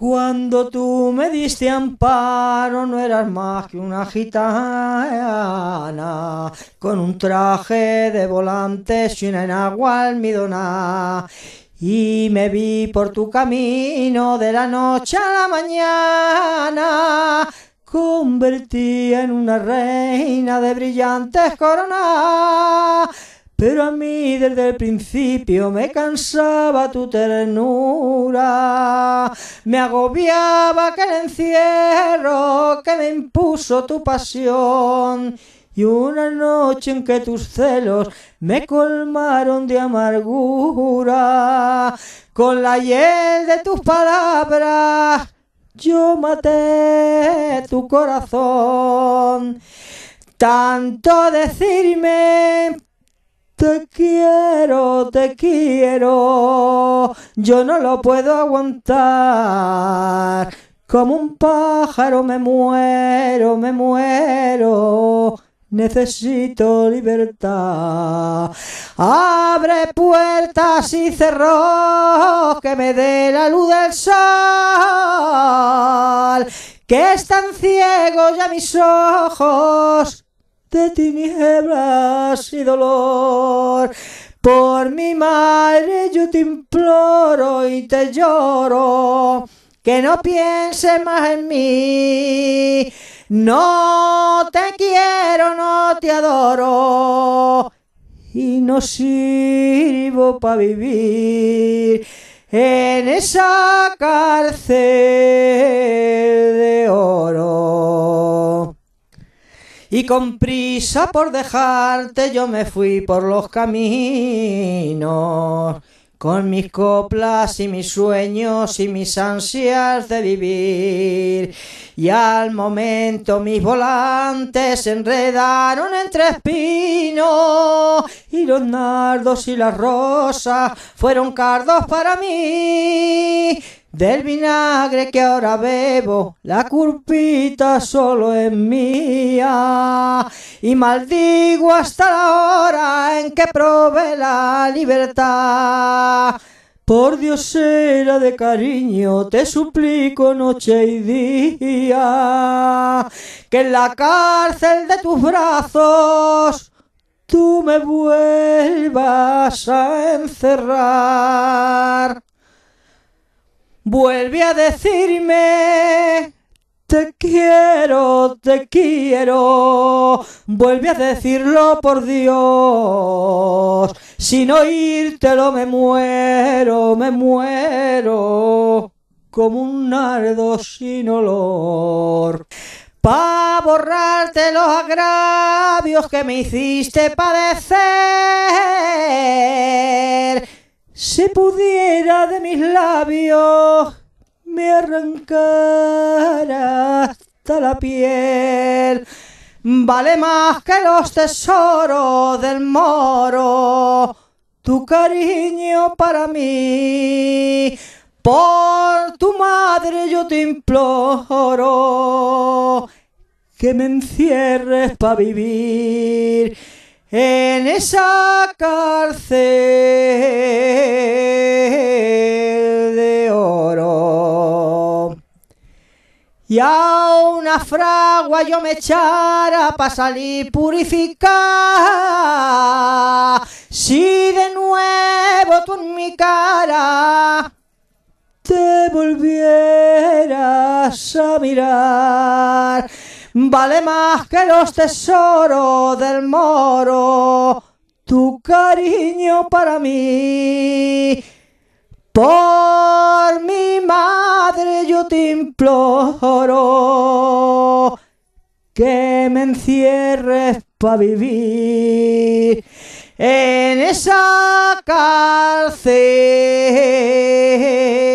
Cuando tú me diste amparo no eras más que una gitana con un traje de volantes y una enagua almidona. Y me vi por tu camino de la noche a la mañana convertí en una reina de brillantes coronas pero a mí desde el principio me cansaba tu ternura, me agobiaba aquel encierro que me impuso tu pasión. Y una noche en que tus celos me colmaron de amargura, con la hiel de tus palabras yo maté tu corazón. Tanto decirme te quiero, te quiero, yo no lo puedo aguantar. Como un pájaro me muero, me muero. Necesito libertad. Abre puertas y cerró, que me dé la luz del sol. Que están ciegos ya mis ojos de tinieblas y dolor. Por mi madre yo te imploro y te lloro, que no pienses más en mí. No te quiero, no te adoro y no sirvo para vivir en esa cárcel. Y con prisa por dejarte yo me fui por los caminos, con mis coplas y mis sueños y mis ansias de vivir. Y al momento mis volantes se enredaron entre espinos, y los nardos y las rosas fueron cardos para mí del vinagre que ahora bebo, la culpita solo es mía. Y maldigo hasta la hora en que probé la libertad. Por Dios era de cariño, te suplico noche y día, que en la cárcel de tus brazos tú me vuelvas a encerrar vuelve a decirme te quiero, te quiero. Vuelve a decirlo por Dios. Sin oírtelo me muero, me muero. Como un nardo sin olor. Pa' borrarte los agravios que me hiciste padecer si pudiera de mis labios me arrancara hasta la piel, vale más que los tesoros del moro, tu cariño para mí. Por tu madre yo te imploro que me encierres para vivir en esa cárcel. Y a una fragua yo me echara para salir purificar. Si de nuevo tú en mi cara te volvieras a mirar, vale más que los tesoros del moro tu cariño para mí. Por mi madre yo te imploro que me encierres para vivir en esa cárcel.